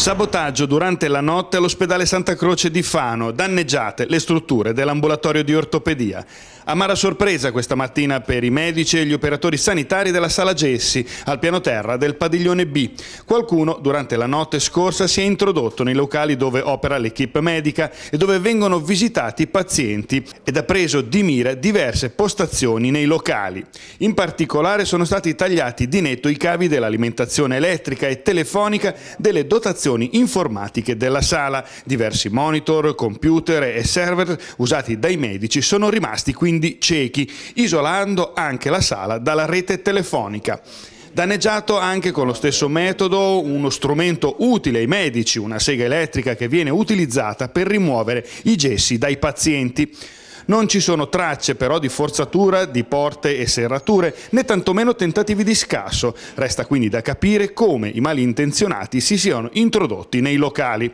Sabotaggio durante la notte all'ospedale Santa Croce di Fano, danneggiate le strutture dell'ambulatorio di ortopedia. Amara sorpresa questa mattina per i medici e gli operatori sanitari della Sala Gessi, al piano terra del padiglione B. Qualcuno durante la notte scorsa si è introdotto nei locali dove opera l'equipe medica e dove vengono visitati i pazienti ed ha preso di mira diverse postazioni nei locali. In particolare sono stati tagliati di netto i cavi dell'alimentazione elettrica e telefonica delle dotazioni soluzioni informatiche della sala. Diversi monitor, computer e server usati dai medici sono rimasti quindi ciechi, isolando anche la sala dalla rete telefonica danneggiato anche con lo stesso metodo uno strumento utile ai medici, una sega elettrica che viene utilizzata per rimuovere i gessi dai pazienti. Non ci sono tracce però di forzatura di porte e serrature, né tantomeno tentativi di scasso. Resta quindi da capire come i malintenzionati si siano introdotti nei locali.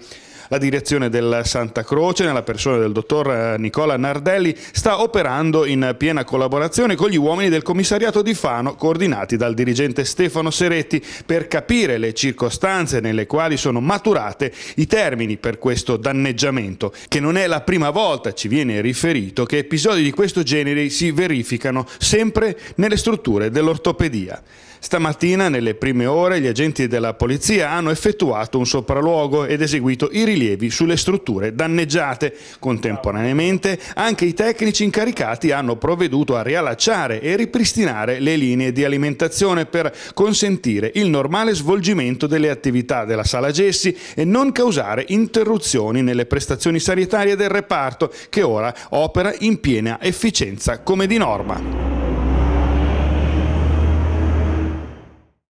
La direzione della Santa Croce, nella persona del dottor eh, Nicola Nardelli, sta operando in piena collaborazione con gli uomini del commissariato di Fano, coordinati dal dirigente Stefano Seretti, per capire le circostanze nelle quali sono maturate i termini per questo danneggiamento, che non è la prima volta, ci viene riferito, che episodi di questo genere si verificano sempre nelle strutture dell'ortopedia. Stamattina, nelle prime ore, gli agenti della polizia hanno effettuato un sopralluogo ed eseguito i rilievi sulle strutture danneggiate. Contemporaneamente, anche i tecnici incaricati hanno provveduto a riallacciare e ripristinare le linee di alimentazione per consentire il normale svolgimento delle attività della sala Gessi e non causare interruzioni nelle prestazioni sanitarie del reparto, che ora opera in piena efficienza come di norma.